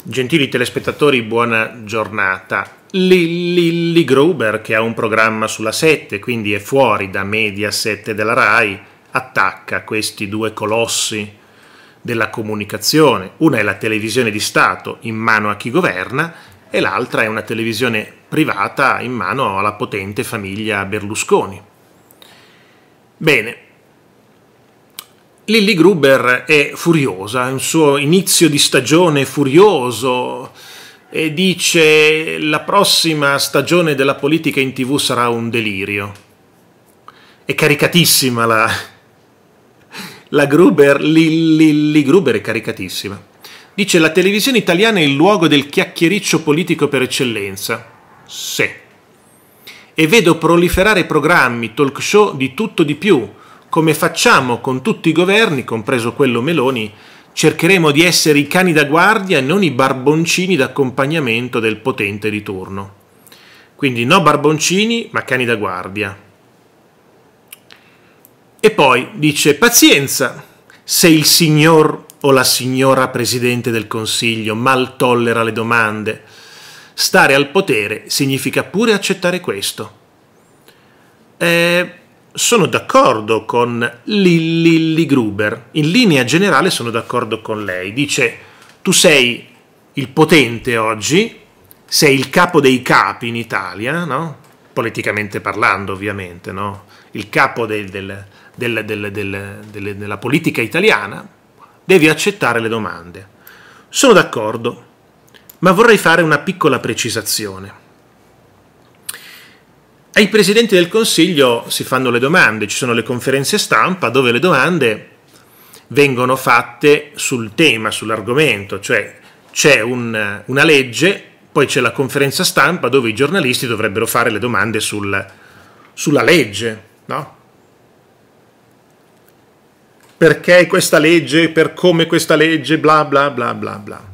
Gentili telespettatori, buona giornata. Lilly Gruber, che ha un programma sulla 7, quindi è fuori da media 7 della RAI, attacca questi due colossi della comunicazione. Una è la televisione di Stato in mano a chi governa e l'altra è una televisione privata in mano alla potente famiglia Berlusconi. Bene, Lilly Gruber è furiosa, è un suo inizio di stagione furioso e dice la prossima stagione della politica in tv sarà un delirio. È caricatissima la, la Gruber, Lilly Gruber è caricatissima. Dice la televisione italiana è il luogo del chiacchiericcio politico per eccellenza. Sì. E vedo proliferare programmi, talk show di tutto di più, come facciamo con tutti i governi, compreso quello Meloni, cercheremo di essere i cani da guardia e non i barboncini d'accompagnamento del potente di turno. Quindi no barboncini, ma cani da guardia. E poi dice pazienza, se il signor o la signora Presidente del Consiglio mal tollera le domande. Stare al potere significa pure accettare questo. Eh, sono d'accordo con Lilly Gruber, in linea generale sono d'accordo con lei. Dice, tu sei il potente oggi, sei il capo dei capi in Italia, no? politicamente parlando ovviamente, no? il capo del, del, del, della politica italiana, devi accettare le domande. Sono d'accordo, ma vorrei fare una piccola precisazione ai presidenti del Consiglio si fanno le domande, ci sono le conferenze stampa dove le domande vengono fatte sul tema, sull'argomento, cioè c'è un, una legge, poi c'è la conferenza stampa dove i giornalisti dovrebbero fare le domande sul, sulla legge, no? Perché questa legge, per come questa legge, bla bla bla bla bla.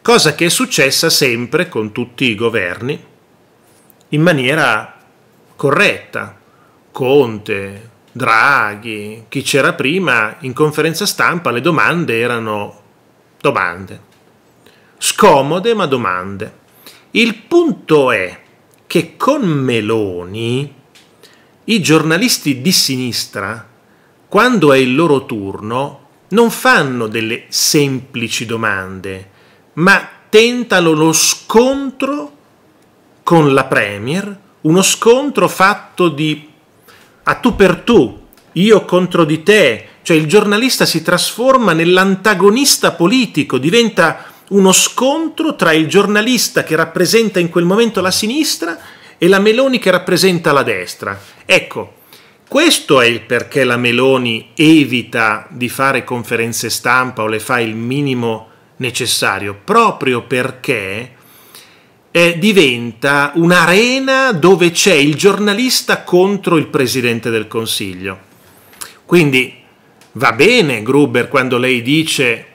Cosa che è successa sempre con tutti i governi in maniera corretta. Conte, Draghi, chi c'era prima, in conferenza stampa le domande erano domande. Scomode ma domande. Il punto è che con Meloni i giornalisti di sinistra, quando è il loro turno, non fanno delle semplici domande, ma tentano lo scontro con la Premier uno scontro fatto di a tu per tu, io contro di te, cioè il giornalista si trasforma nell'antagonista politico, diventa uno scontro tra il giornalista che rappresenta in quel momento la sinistra e la Meloni che rappresenta la destra. Ecco, questo è il perché la Meloni evita di fare conferenze stampa o le fa il minimo necessario, proprio perché eh, diventa un'arena dove c'è il giornalista contro il presidente del Consiglio. Quindi va bene Gruber quando lei dice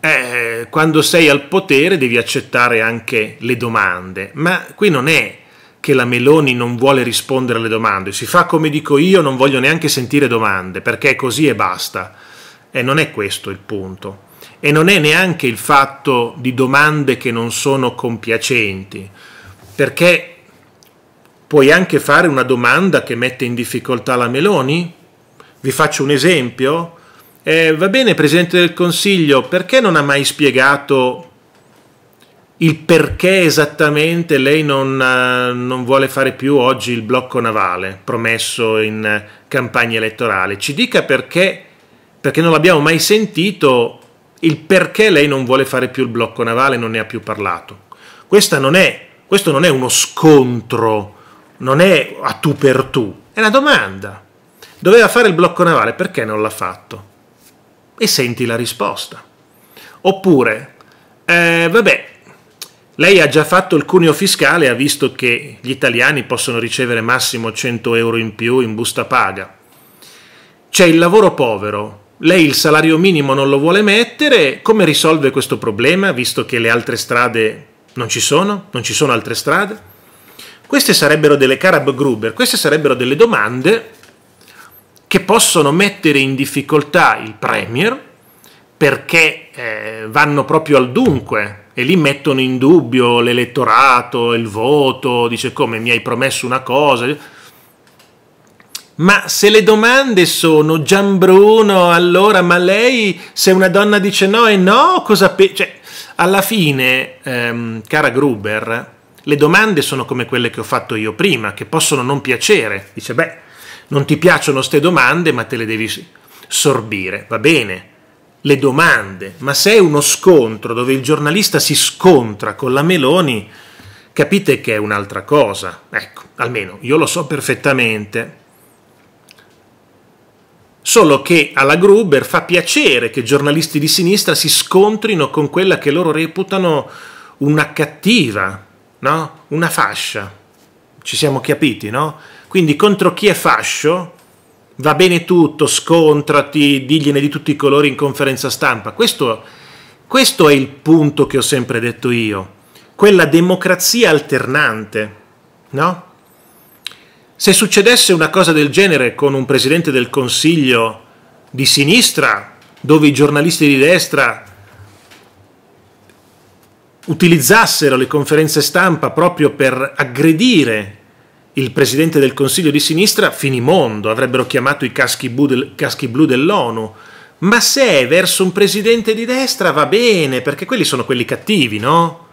eh, quando sei al potere devi accettare anche le domande, ma qui non è che la Meloni non vuole rispondere alle domande, si fa come dico io, non voglio neanche sentire domande, perché è così e basta. E eh, non è questo il punto e non è neanche il fatto di domande che non sono compiacenti, perché puoi anche fare una domanda che mette in difficoltà la Meloni. Vi faccio un esempio. Eh, va bene, Presidente del Consiglio, perché non ha mai spiegato il perché esattamente lei non, eh, non, vuole fare più oggi il blocco navale promesso in campagna elettorale. Ci dica perché, perché non l'abbiamo mai sentito il perché lei non vuole fare più il blocco navale, non ne ha più parlato. Non è, questo non è uno scontro, non è a tu per tu, è una domanda. Doveva fare il blocco navale, perché non l'ha fatto? E senti la risposta. Oppure, eh, vabbè, lei ha già fatto il cuneo fiscale, ha visto che gli italiani possono ricevere massimo 100 euro in più in busta paga. C'è il lavoro povero, lei il salario minimo non lo vuole mettere, come risolve questo problema visto che le altre strade non ci sono? Non ci sono altre strade? Queste sarebbero delle Carab Gruber, queste sarebbero delle domande che possono mettere in difficoltà il Premier perché eh, vanno proprio al dunque e lì mettono in dubbio l'elettorato, il voto, dice come mi hai promesso una cosa ma se le domande sono Gianbruno, allora, ma lei se una donna dice no e no, cosa pe-? Cioè, alla fine, ehm, cara Gruber, le domande sono come quelle che ho fatto io prima, che possono non piacere. Dice, beh, non ti piacciono ste domande, ma te le devi sorbire, va bene. Le domande, ma se è uno scontro dove il giornalista si scontra con la Meloni, capite che è un'altra cosa. Ecco, almeno io lo so perfettamente solo che alla Gruber fa piacere che giornalisti di sinistra si scontrino con quella che loro reputano una cattiva, no? una fascia. Ci siamo capiti, no? Quindi contro chi è fascio va bene tutto, scontrati, digliene di tutti i colori in conferenza stampa. Questo, questo è il punto che ho sempre detto io, quella democrazia alternante, no? Se succedesse una cosa del genere con un presidente del Consiglio di sinistra, dove i giornalisti di destra utilizzassero le conferenze stampa proprio per aggredire il presidente del Consiglio di sinistra, finimondo, avrebbero chiamato i caschi blu, del, caschi blu dell'ONU. Ma se è verso un presidente di destra va bene, perché quelli sono quelli cattivi, no?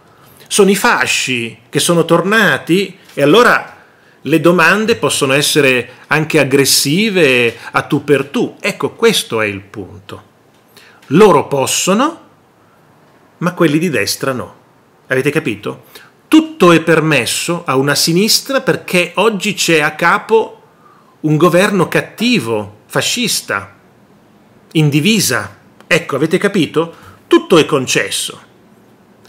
Sono i fasci che sono tornati e allora le domande possono essere anche aggressive a tu per tu. Ecco, questo è il punto. Loro possono, ma quelli di destra no. Avete capito? Tutto è permesso a una sinistra perché oggi c'è a capo un governo cattivo, fascista, in divisa. Ecco, avete capito? Tutto è concesso.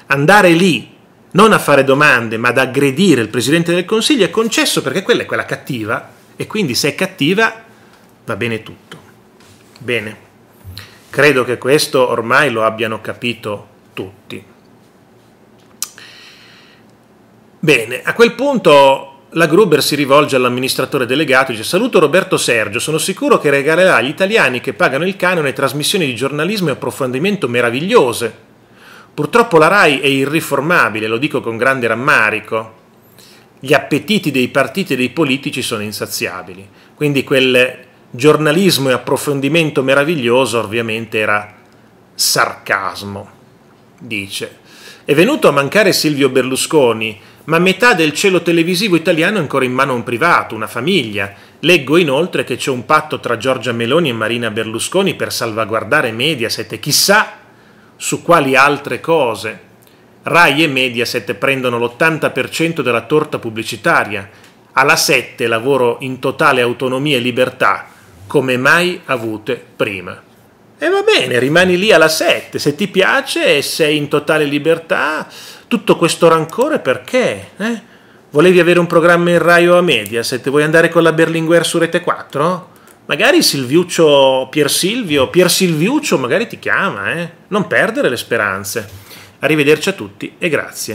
Andare lì non a fare domande, ma ad aggredire il Presidente del Consiglio è concesso perché quella è quella cattiva e quindi se è cattiva va bene tutto. Bene, credo che questo ormai lo abbiano capito tutti. Bene, a quel punto la Gruber si rivolge all'amministratore delegato e dice saluto Roberto Sergio, sono sicuro che regalerà agli italiani che pagano il canone trasmissioni di giornalismo e approfondimento meravigliose Purtroppo la RAI è irriformabile, lo dico con grande rammarico. Gli appetiti dei partiti e dei politici sono insaziabili, quindi quel giornalismo e approfondimento meraviglioso ovviamente era sarcasmo, dice. È venuto a mancare Silvio Berlusconi, ma metà del cielo televisivo italiano è ancora in mano a un privato, una famiglia. Leggo inoltre che c'è un patto tra Giorgia Meloni e Marina Berlusconi per salvaguardare Mediaset e chissà su quali altre cose. Rai e Mediaset prendono l'80% della torta pubblicitaria, alla 7 lavoro in totale autonomia e libertà, come mai avute prima. E va bene, rimani lì alla 7, se ti piace e sei in totale libertà, tutto questo rancore perché? Eh? Volevi avere un programma in Rai o a Mediaset? Vuoi andare con la Berlinguer su Rete 4? Magari Silviuccio, Pier Silvio, Pier Silviuccio magari ti chiama, eh? Non perdere le speranze. Arrivederci a tutti e grazie.